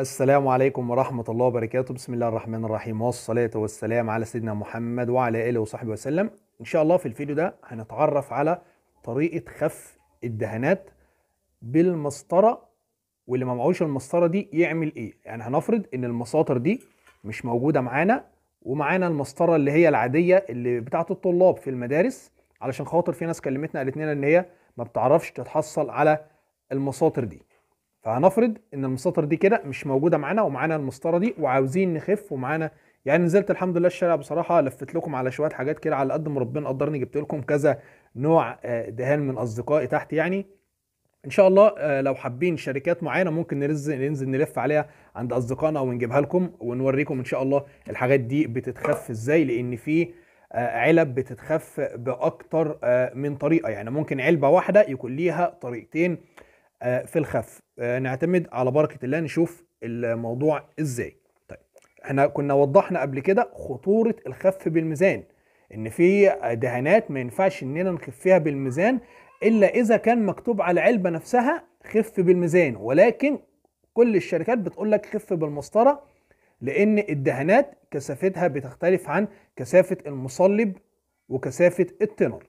السلام عليكم ورحمة الله وبركاته بسم الله الرحمن الرحيم والصلاة والسلام على سيدنا محمد وعلى آله وصحبه وسلم إن شاء الله في الفيديو ده هنتعرف على طريقة خف الدهانات بالمسطرة واللي ما معهوش المسطرة دي يعمل إيه يعني هنفرض إن المساطر دي مش موجودة معانا ومعانا المسطرة اللي هي العادية اللي بتاعة الطلاب في المدارس علشان خاطر في ناس كلمتنا قالت لنا إن هي ما بتعرفش تتحصل على المساطر دي فهنفرض ان المسطر دي كده مش موجوده معانا ومعانا المسطره دي وعاوزين نخف ومعانا يعني نزلت الحمد لله الشارع بصراحه لفت لكم على شويه حاجات كده على قد ما ربنا قدرني جبت لكم كذا نوع آه، دهان من اصدقائي تحت يعني ان شاء الله آه، لو حابين شركات معينه ممكن ننزل نلف عليها عند اصدقائنا ونجيبها لكم ونوريكم ان شاء الله الحاجات دي بتتخف ازاي لان في آه، علب بتتخف باكتر من طريقه يعني ممكن علبه واحده يكون ليها طريقتين آه، في الخف آه، نعتمد على بركه الله نشوف الموضوع ازاي طيب احنا كنا وضحنا قبل كده خطوره الخف بالميزان ان في دهانات ما ينفعش اننا نخفيها بالميزان الا اذا كان مكتوب على العلبه نفسها خف بالميزان ولكن كل الشركات بتقول لك خف بالمسطره لان الدهانات كثافتها بتختلف عن كثافه المصلب وكثافه التنر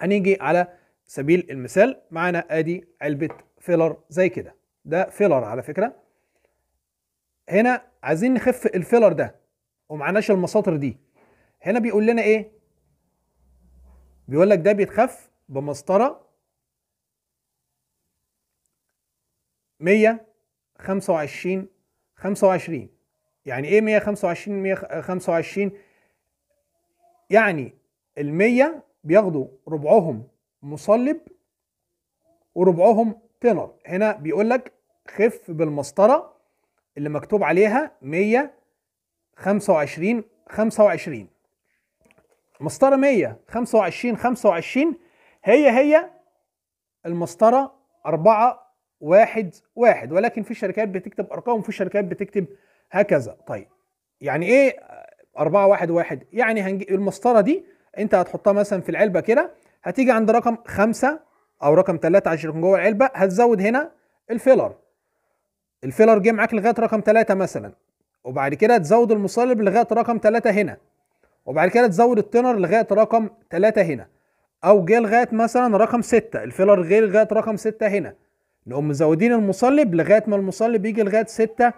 هنيجي على سبيل المثال معانا ادي علبه فيلر زي كده ده فيلر على فكره هنا عايزين نخف الفيلر ده ومعناش المساطر دي هنا بيقول لنا ايه بيقول لك ده بيتخف بمسطره 125 25 يعني ايه 125 125 يعني ال 100 بياخدوا ربعهم مصلب وربعهم تنر هنا بيقول لك خف بالمسطرة اللي مكتوب عليها 125 25 مسطرة 100 25 25 هي هي المسطرة 4 1 1 ولكن في شركات بتكتب أرقام وفي شركات بتكتب هكذا طيب يعني إيه 4 1 1 يعني المسطرة دي أنت هتحطها مثلا في العلبة كده هتيجي عند رقم خمسة او رقم ثلاثة عشان يكون جوه العلبة هتزود هنا الفيلر الفيلر جه معاك لغاية رقم ثلاثة مثلا وبعد كده تزود المصلب لغاية رقم ثلاثة هنا وبعد كده تزود التنر لغاية رقم ثلاثة هنا او جه لغاية مثلا رقم ستة الفيلر جه لغاية رقم ستة هنا نقوم مزودين المصلب لغاية ما المصلب يجي لغاية ستة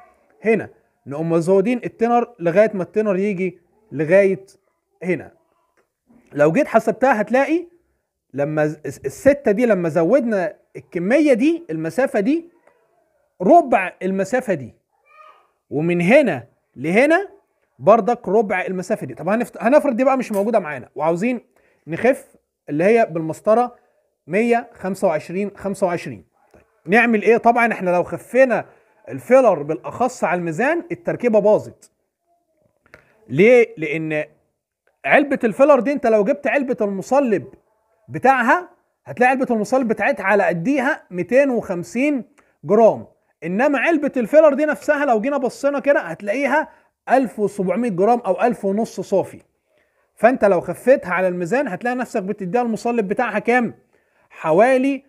هنا نقوم مزودين التنر لغاية ما التنر يجي لغاية هنا لو جيت حسبتها هتلاقي لما الستة دي لما زودنا الكمية دي المسافة دي ربع المسافة دي ومن هنا لهنا بردك ربع المسافة دي طب هنفت... هنفرض دي بقى مش موجودة معانا وعاوزين نخف اللي هي بالمسطرة 125 25 طيب نعمل ايه طبعا احنا لو خفينا الفيلر بالاخص على الميزان التركيبة باظت ليه لان علبة الفيلر دي انت لو جبت علبة المصلب بتاعها هتلاقي علبه المصلب بتاعتها على قديها 250 جرام انما علبه الفيلر دي نفسها لو جينا بصينا كده هتلاقيها 1700 جرام او 1000 ونص صافي فانت لو خفيتها على الميزان هتلاقي نفسك بتديها المصلب بتاعها كام حوالي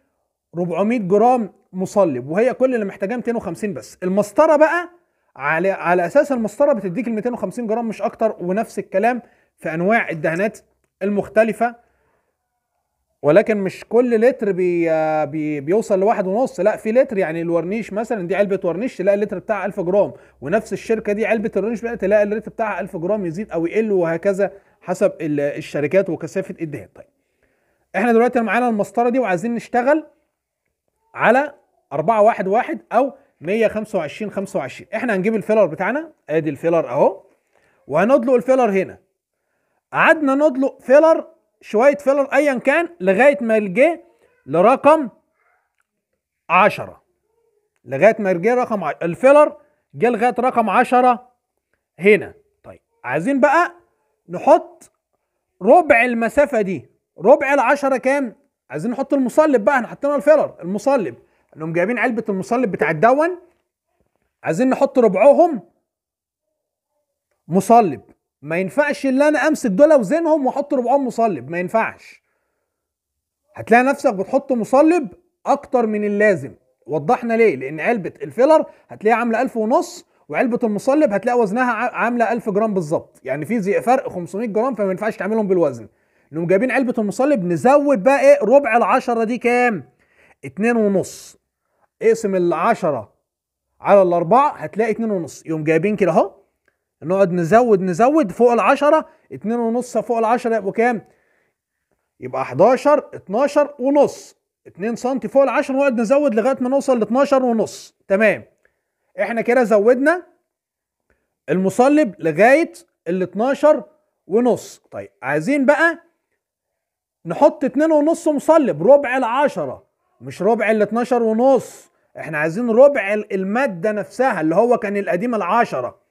400 جرام مصلب وهي كل اللي محتاجاه 250 بس المسطره بقى على على اساس المسطره بتديك ال 250 جرام مش اكتر ونفس الكلام في انواع الدهانات المختلفه ولكن مش كل لتر بي بي بيوصل لواحد ونص لا في لتر يعني الورنيش مثلا دي علبه ورنيش تلاقي اللتر بتاعها 1000 جرام ونفس الشركه دي علبه الورنيش بقى تلاقي اللتر بتاعها 1000 جرام يزيد او يقل وهكذا حسب الشركات وكثافه الدهان طيب احنا دلوقتي معانا المسطره دي وعايزين نشتغل على 411 او 125 25 احنا هنجيب الفيلر بتاعنا ادي الفيلر اهو وهندلق الفيلر هنا قعدنا ندلق فيلر شويه فيلر ايا كان لغايه ما جه لرقم 10 لغايه ما جه رقم الفيلر جه لغايه رقم 10 هنا طيب عايزين بقى نحط ربع المسافه دي ربع ال10 كام عايزين نحط المصلب بقى احنا حطينا الفيلر المصلب انهم جايبين علبه المصلب بتاع الدون عايزين نحط ربعهم مصلب ما ينفعش اللي انا امسك دول اوزنهم واحط ربعهم مصلب ما ينفعش هتلاقي نفسك بتحط مصلب اكتر من اللازم وضحنا ليه لان علبه الفيلر هتلاقيها عامله 1000 ونص وعلبه المصلب هتلاقي وزنها عامله 1000 جرام بالظبط يعني في زي فرق 500 جرام فما ينفعش تعملهم بالوزن نقوم جايبين علبه المصلب نزود بقى ايه ربع العشره دي كام اتنين ونص اقسم العشرة على الأربعة هتلاقي اتنين ونص يوم جايبين كده أهو نقعد نزود نزود فوق ال اتنين ونص فوق 10 يبقوا كام؟ يبقى 11 12 ونص 2 سم فوق 10 نقعد نزود لغاية ما نوصل ل 12 ونص تمام احنا كده زودنا المصلب لغاية ال 12 ونص طيب عايزين بقى نحط 2 ونص مصلب ربع 10 مش ربع ال 12 ونص احنا عايزين ربع المادة نفسها اللي هو كان القديم العشرة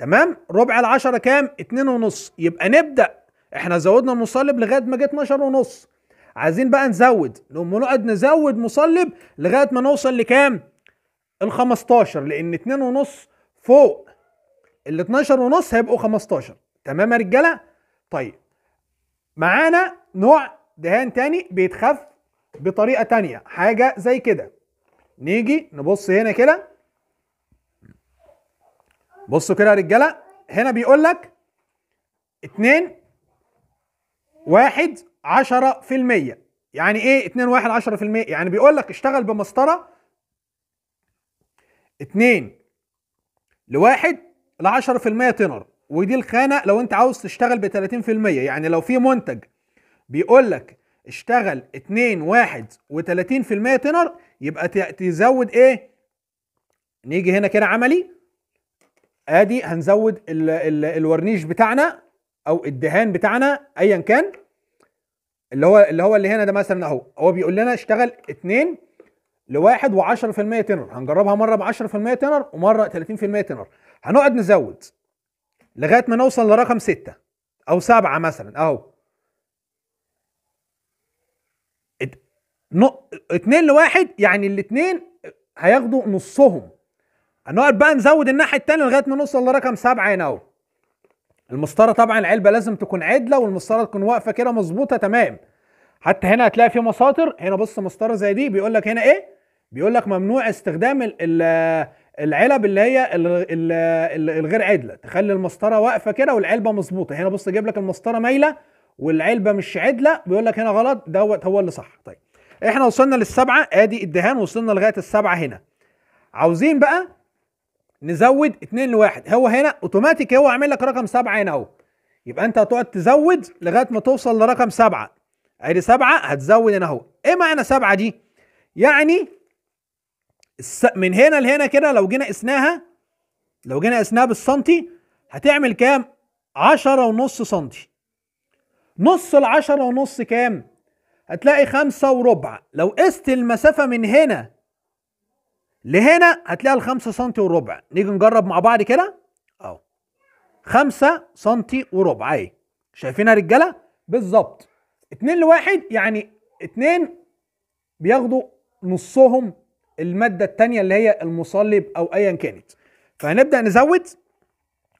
تمام ربع العشرة كام اتنين ونص يبقى نبدأ احنا زودنا المصلب لغاية ما جه 12 ونص عايزين بقى نزود نقوم نقعد نزود مصلب لغاية ما نوصل لكام ال 15 لان اتنين ونص فوق ال 12 ونص هيبقوا 15 تمام يا رجالة طيب معانا نوع دهان تاني بيتخف بطريقة تانية حاجة زي كده نيجي نبص هنا كده بصوا كده يا رجاله هنا بيقول لك 2 1 10% يعني ايه 2 1 10% يعني بيقول لك اشتغل بمسطره 2 ل 1 ل 10% تنر ودي الخانه لو انت عاوز تشتغل ب 30% يعني لو في منتج بيقول لك اشتغل 2 1 و30% تنر يبقى تزود ايه نيجي هنا كده عملي ادي هنزود ال ال الورنيش بتاعنا او الدهان بتاعنا ايا كان اللي هو اللي هو اللي هنا ده مثلا اهو هو بيقول لنا اشتغل 2 لواحد و10% تنر هنجربها مره ب 10% تنر ومره 30% تنر هنقعد نزود لغايه ما نوصل لرقم 6 او 7 مثلا اهو 2 لواحد يعني الاثنين هياخدوا نصهم هنقعد بقى نزود الناحيه التانية لغايه ما نوصل لرقم سبعه هنا اهو المسطره طبعا العلبه لازم تكون عدله والمسطره تكون واقفه كده مظبوطه تمام حتى هنا هتلاقي في مساطر هنا بص مسطره زي دي بيقول لك هنا ايه بيقول لك ممنوع استخدام الـ الـ العلب اللي هي الغير عدله تخلي المسطره واقفه كده والعلبه مظبوطه هنا بص جايب لك المسطره مايله والعلبه مش عدله بيقول لك هنا غلط دوت هو اللي صح طيب احنا وصلنا للسبعه ادي الدهان وصلنا لغايه السبعه هنا عاوزين بقى نزود 2 لواحد هو هنا اوتوماتيك هو عامل لك رقم 7 هنا اهو يبقى انت هتقعد تزود لغايه ما توصل لرقم 7 ادي 7 هتزود هنا اهو ايه معنى 7 دي يعني من هنا لهنا كده لو جينا قسناها لو جينا قسناها بالسنتي هتعمل كام 10 ونص سنتي نص ال 10 ونص كام هتلاقي خمسة وربع لو قست المسافة من هنا لهنا هتلاقي الخمسة سم وربع نيجي نجرب مع بعض كده اهو خمسة سم وربع اهي شايفينها رجالة بالظبط اتنين لواحد يعني اتنين بياخدوا نصهم المادة التانية اللي هي المصلب او ايا كانت فهنبدأ نزود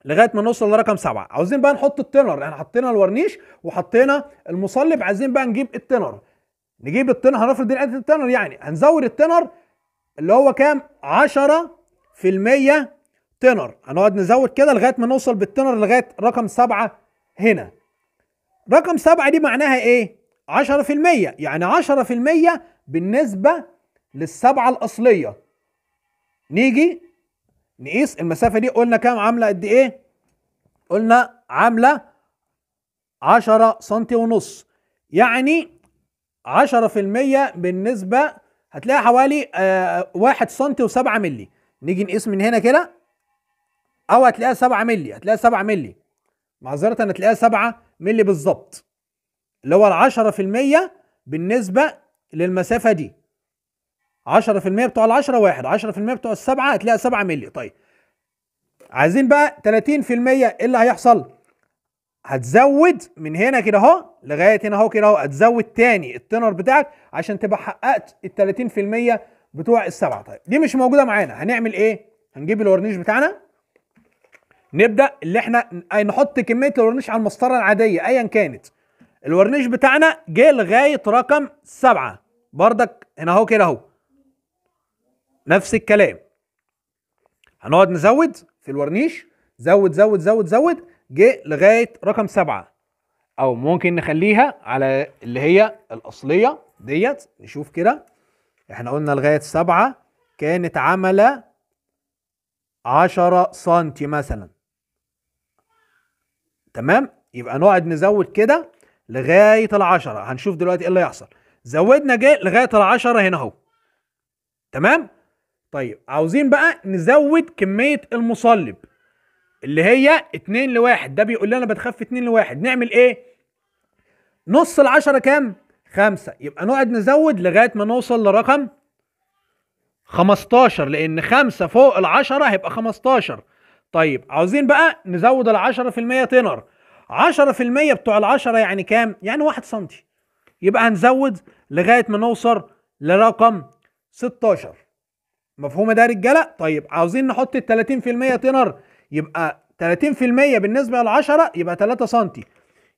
لغايه ما نوصل لرقم سبعه عاوزين بقى نحط التنر احنا يعني حطينا الورنيش وحطينا المصلب عايزين بقى نجيب التنر نجيب التنر هنفرض دي قد التنر يعني هنزود التنر اللي هو كام 10% تنر هنقعد نزود كده لغايه ما نوصل بالتنر لغايه رقم سبعة هنا رقم سبعة دي معناها ايه عشرة في المية يعني عشرة في المية بالنسبه للسبعة الاصليه نيجي نقيس المسافه دي قلنا كام عامله قد ايه قلنا عامله عشرة سنتي ونص يعني عشرة في المية بالنسبه هتلاقي حوالي آه 1 سم و7 مللي نيجي نقيس من هنا كده او هتلاقيها 7 مللي هتلاقيها 7 مللي معذره هتلاقيها 7 مللي بالظبط اللي هو ال 10% بالنسبه للمسافه دي 10% بتوع ال 10 واحد 10% بتوع السبعه هتلاقيها 7 مللي طيب عايزين بقى 30% ايه اللي هيحصل؟ هتزود من هنا كده اهو لغايه هنا اهو كده اهو هتزود تاني التنر بتاعك عشان تبقى حققت ال 30% بتوع السبعه طيب دي مش موجوده معانا هنعمل ايه؟ هنجيب الورنيش بتاعنا نبدا اللي احنا نحط كميه الورنيش على المسطره العاديه ايا كانت الورنيش بتاعنا جه لغايه رقم سبعه بردك هنا اهو كده اهو نفس الكلام هنقعد نزود في الورنيش زود زود زود زود جه لغايه رقم سبعه او ممكن نخليها على اللي هي الاصليه ديت نشوف كده احنا قلنا لغايه سبعه كانت عامله عشرة سنتي مثلا تمام يبقى نقعد نزود كده لغايه العشرة هنشوف دلوقتي ايه اللي هيحصل زودنا جه لغايه العشرة هنا اهو تمام طيب عاوزين بقى نزود كميه المصلب اللي هي 2 لواحد ده بيقول لنا بتخف 2 لواحد نعمل ايه؟ نص ال 10 كام؟ 5 يبقى نقعد نزود لغايه ما نوصل لرقم 15 لان 5 فوق ال 10 هيبقى 15 طيب عاوزين بقى نزود ال 10% تنر 10% بتوع ال 10 يعني كام؟ يعني 1 سم يبقى هنزود لغايه ما نوصل لرقم 16 مفهوم ده يا رجاله؟ طيب عاوزين نحط ال 30% تنر يبقى 30% بالنسبه ل 10 يبقى 3 سم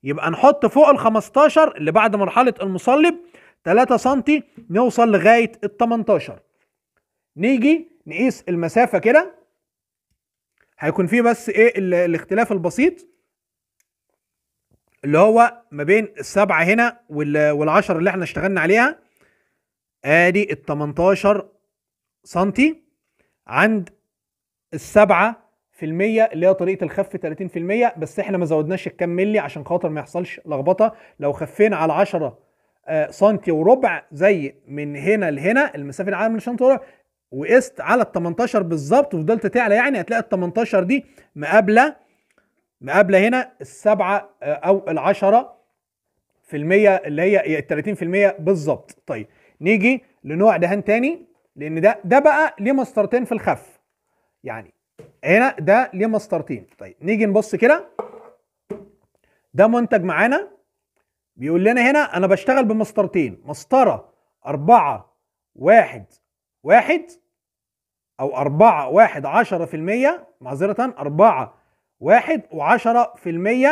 يبقى نحط فوق ال 15 اللي بعد مرحله المصلب 3 سم نوصل لغايه ال 18 نيجي نقيس المسافه كده هيكون فيه بس ايه الاختلاف البسيط اللي هو ما بين السبعة هنا وال10 اللي احنا اشتغلنا عليها ادي ال 18 سنتي عند السبعة اللي هي طريقه الخف 30% بس احنا ما زودناش الكام مللي عشان خاطر ما يحصلش لخبطه لو خفينا على 10 آه، سنتي وربع زي من هنا لهنا المسافه العاليه من الشنطه وربع وقست على ال 18 بالظبط وفضلت تعلى يعني هتلاقي ال 18 دي مقابله مقابله هنا السبعه آه، او العشرة في المية اللي هي 30% يعني بالظبط طيب نيجي لنوع دهان تاني لان ده ده بقى ليه مسطرتين في الخف يعني هنا ده ليه مسطرتين طيب نيجي نبص كده ده منتج معانا بيقول لنا هنا انا بشتغل بمسطرتين مسطره 4 1 1 او 4 1 10% معذره 4 1 و10%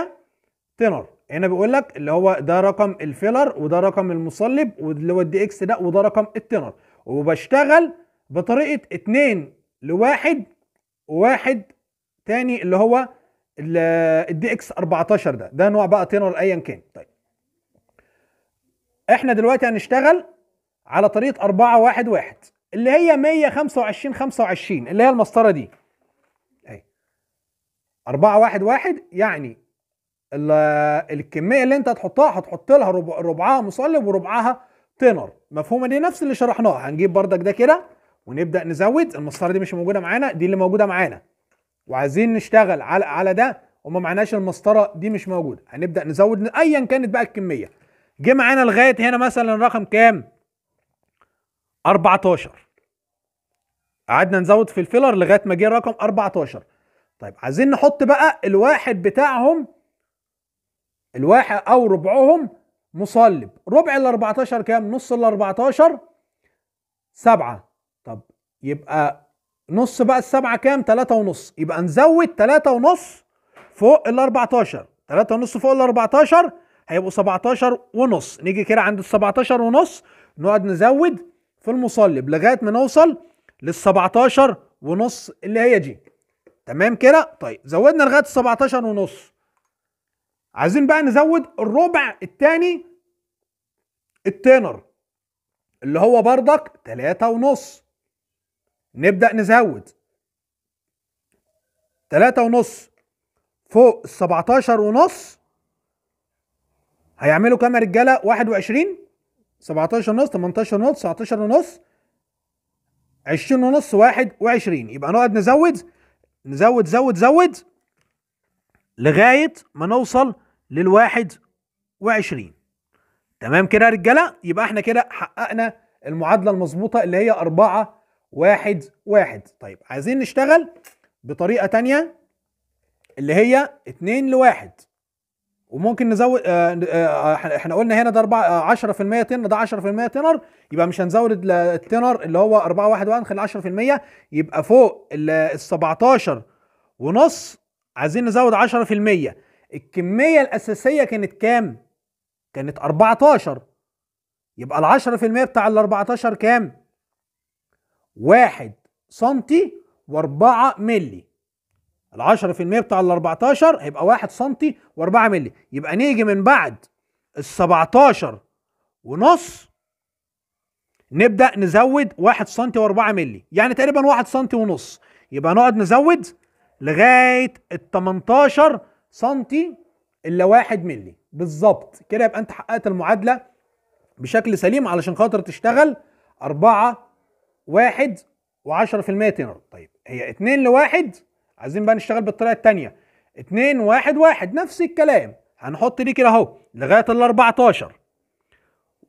تنر هنا بيقول لك اللي هو ده رقم الفيلر وده رقم المصلب واللي هو الدي اكس ده وده رقم التنر وبشتغل بطريقه 2 لواحد واحد تاني اللي هو الدي اكس 14 ده ده نوع بقى تينور ايا كان طيب احنا دلوقتي هنشتغل على طريقه 4 1 1 اللي هي 125 25 اللي هي المسطره دي اهي 4 1 1 يعني الكميه اللي انت هتحطها هتحط لها ربعها مصلب وربعها تينر مفهومه دي نفس اللي شرحناها هنجيب بردك ده كده ونبدا نزود المسطره دي مش موجوده معانا دي اللي موجوده معانا وعايزين نشتغل على على ده وما معناش المسطره دي مش موجوده هنبدا نزود ايا كانت بقى الكميه جه معانا لغايه هنا مثلا رقم كام 14 قعدنا نزود في الفيلر لغايه ما جه رقم 14 طيب عايزين نحط بقى الواحد بتاعهم الواحد او ربعهم مصلب ربع ال 14 كام نص ال 14 7 طب يبقى نص بقى السبعة كام؟ تلاتة ونص يبقى نزود تلاتة ونص فوق ال 14 تلاتة ونص فوق ال 14 هيبقوا 17 ونص نيجي كده عند ال 17 ونص نقعد نزود في المصلب لغاية ما نوصل لل 17 ونص اللي هي دي تمام كده؟ طيب زودنا لغاية ال 17 ونص عايزين بقى نزود الربع الثاني التينر اللي هو بردك تلاتة ونص نبدا نزود 3.5 فوق ال ونص هيعملوا كام يا رجاله 21 17 ونص 18 ونص 19 ونص 20 ونص 21 يبقى نقعد نزود نزود زود زود لغايه ما نوصل لل21 تمام كده يا رجاله يبقى احنا كده حققنا المعادله المظبوطه اللي هي 4 واحد واحد طيب عايزين نشتغل بطريقة تانية اللي هي اتنين لواحد وممكن نزود آه، آه، احنا قلنا هنا ده 10% آه، تنر ده 10% تنر يبقى مش هنزود التنر اللي هو 4 1 1 نخلي 10% يبقى فوق ال 17 ونص عايزين نزود 10% الكمية الأساسية كانت كام؟ كانت 14 يبقى ال 10% بتاع ال 14 كام؟ واحد سنتي واربعة ملي العشرة في المية بتاع الاربعتاشر هيبقى واحد سنتي واربعة ملي يبقى نيجي من بعد السبعتاشر ونص نبدأ نزود واحد سنتي واربعة ملي يعني تقريبا واحد سنتي ونص يبقى نقعد نزود لغاية التمنتاشر سنتي إلا واحد ملي بالظبط كده يبقى أنت حققت المعادلة بشكل سليم علشان خاطر تشتغل أربعة واحد و10% تنر طيب هي 2 ل1 عايزين بقى نشتغل بالطريقه الثانيه 2 1 1 نفس الكلام هنحط دي كده اهو لغايه ال 14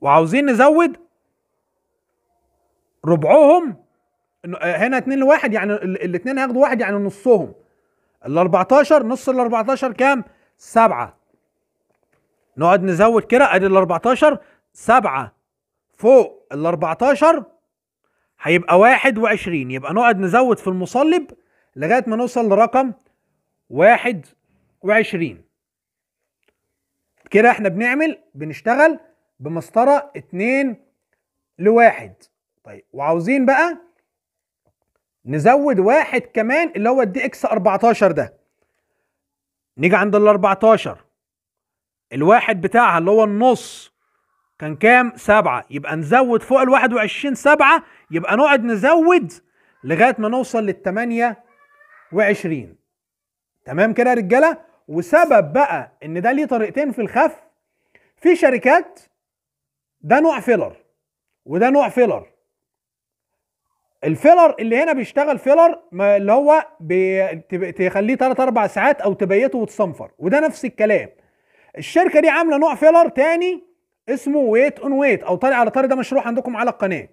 وعاوزين نزود ربعهم آه، هنا 2 ل1 يعني الاثنين هياخدوا واحد يعني نصهم ال 14 نص ال 14 كام؟ 7 نقعد نزود كده ادي ال 14 7 فوق ال 14 هيبقى 21 يبقى نقعد نزود في المصلب لغايه ما نوصل لرقم 21 كده احنا بنعمل بنشتغل بمسطره 2 لواحد طيب وعاوزين بقى نزود واحد كمان اللي هو الدي اكس 14 ده نيجي عند ال 14 الواحد بتاعها اللي هو النص كان كام سبعة يبقى نزود فوق ال 21 سبعة يبقى نقعد نزود لغاية ما نوصل لل 28 تمام كده يا رجالة وسبب بقى ان ده ليه طريقتين في الخف في شركات ده نوع فيلر وده نوع فيلر الفيلر اللي هنا بيشتغل فيلر اللي هو تخليه 3 4 ساعات او تبيته وتصنفر وده نفس الكلام الشركه دي عامله نوع فيلر تاني اسمه ويت اون ويت او طري على طري ده مشروع عندكم على القناه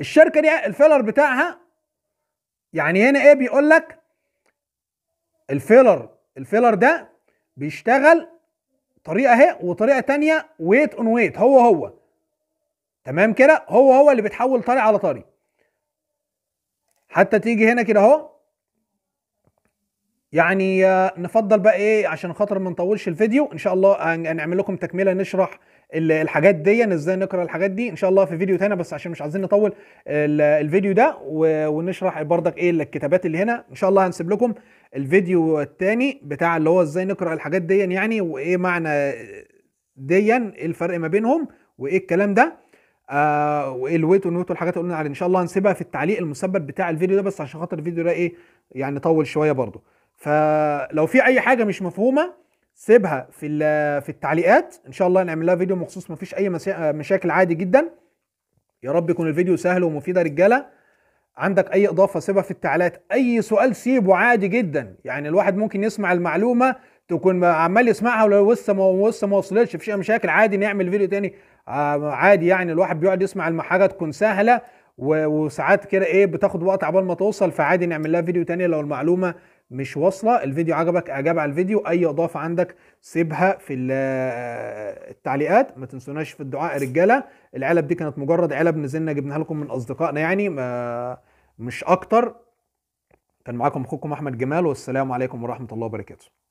الشركه دي الفيلر بتاعها يعني هنا ايه بيقول لك الفيلر الفيلر ده بيشتغل طريقه اهي وطريقه تانية ويت اون ويت هو هو تمام كده هو هو اللي بتحول طري على طري حتى تيجي هنا كده اهو يعني آه، نفضل بقى ايه عشان خاطر ما نطولش الفيديو ان شاء الله هنعمل آه، لكم تكمله نشرح الحاجات دي ازاي نقرا الحاجات دي ان شاء الله في فيديو تاني بس عشان مش عايزين نطول الفيديو ده ونشرح بردك ايه الكتابات اللي هنا ان شاء الله هنسيب لكم الفيديو التاني بتاع اللي هو ازاي نقرا الحاجات دي يعني وايه معنى ديا ايه الفرق ما بينهم وايه الكلام ده آه الويت والنوت والحاجات اللي قلنا عليها ان شاء الله هنسيبها في التعليق المثبت بتاع الفيديو ده بس عشان خاطر الفيديو ده ايه يعني طول شويه برضه فلو في اي حاجه مش مفهومه سيبها في في التعليقات ان شاء الله نعمل لها فيديو مخصوص مفيش اي مشاكل عادي جدا يا رب يكون الفيديو سهل ومفيد يا رجاله عندك اي اضافه سيبها في التعليقات اي سؤال سيبه عادي جدا يعني الواحد ممكن يسمع المعلومه تكون عمال يسمعها ولو لسه ما لسه ما وصلتش مفيش اي مشاكل عادي نعمل فيديو تاني آه، عادي يعني الواحد بيقعد يسمع حاجه تكون سهله وساعات كده ايه بتاخد وقت عبال ما توصل فعادي نعمل لها فيديو تاني لو المعلومه مش واصله الفيديو عجبك اعجاب على الفيديو اي اضافه عندك سيبها في آه، التعليقات ما تنسوناش في الدعاء يا رجاله العلب دي كانت مجرد علب نزلنا جبناها لكم من اصدقائنا يعني ما مش اكتر كان معاكم اخوكم احمد جمال والسلام عليكم ورحمه الله وبركاته